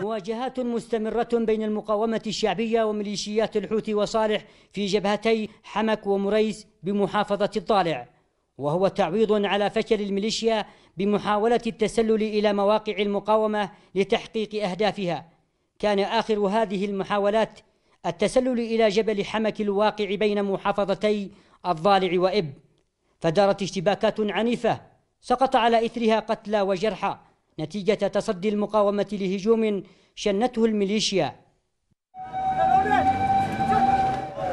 مواجهات مستمرة بين المقاومة الشعبية وميليشيات الحوثي وصالح في جبهتي حمك ومريس بمحافظة الضالع وهو تعويض على فشل الميليشيا بمحاولة التسلل إلى مواقع المقاومة لتحقيق أهدافها كان آخر هذه المحاولات التسلل إلى جبل حمك الواقع بين محافظتي الضالع وإب فدارت اشتباكات عنيفة سقط على إثرها قتلى وجرحى نتيجة تصدي المقاومة لهجوم شنته الميليشيا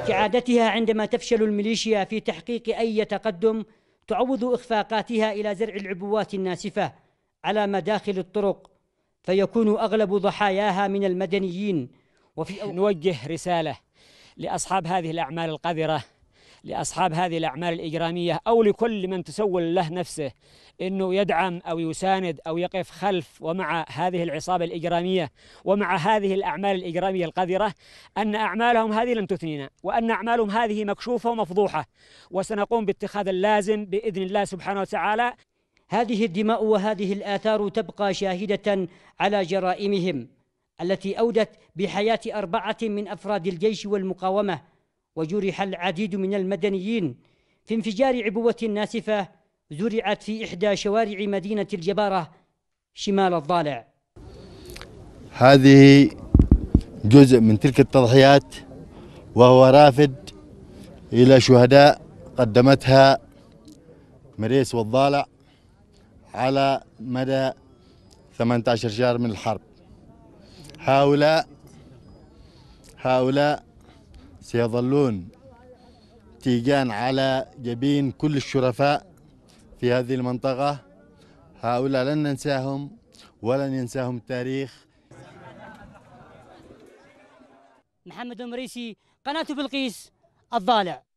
كعادتها عندما تفشل الميليشيا في تحقيق أي تقدم تعوض إخفاقاتها إلى زرع العبوات الناسفة على مداخل الطرق فيكون أغلب ضحاياها من المدنيين وفي نوجه رسالة لأصحاب هذه الأعمال القذرة لأصحاب هذه الأعمال الإجرامية أو لكل من تسول له نفسه أنه يدعم أو يساند أو يقف خلف ومع هذه العصابة الإجرامية ومع هذه الأعمال الإجرامية القذرة أن أعمالهم هذه لن تثنينا وأن أعمالهم هذه مكشوفة ومفضوحة وسنقوم باتخاذ اللازم بإذن الله سبحانه وتعالى هذه الدماء وهذه الآثار تبقى شاهدة على جرائمهم التي أودت بحياة أربعة من أفراد الجيش والمقاومة وجرح العديد من المدنيين في انفجار عبوة ناسفة زرعت في إحدى شوارع مدينة الجبارة شمال الضالع هذه جزء من تلك التضحيات وهو رافد إلى شهداء قدمتها مريس والضالع على مدى 18 شهر من الحرب هؤلاء هؤلاء سيظلون تيجان على جبين كل الشرفاء في هذه المنطقة هؤلاء لن ننساهم ولن ينساهم التاريخ محمد المريسي قناة بلقيس الضالع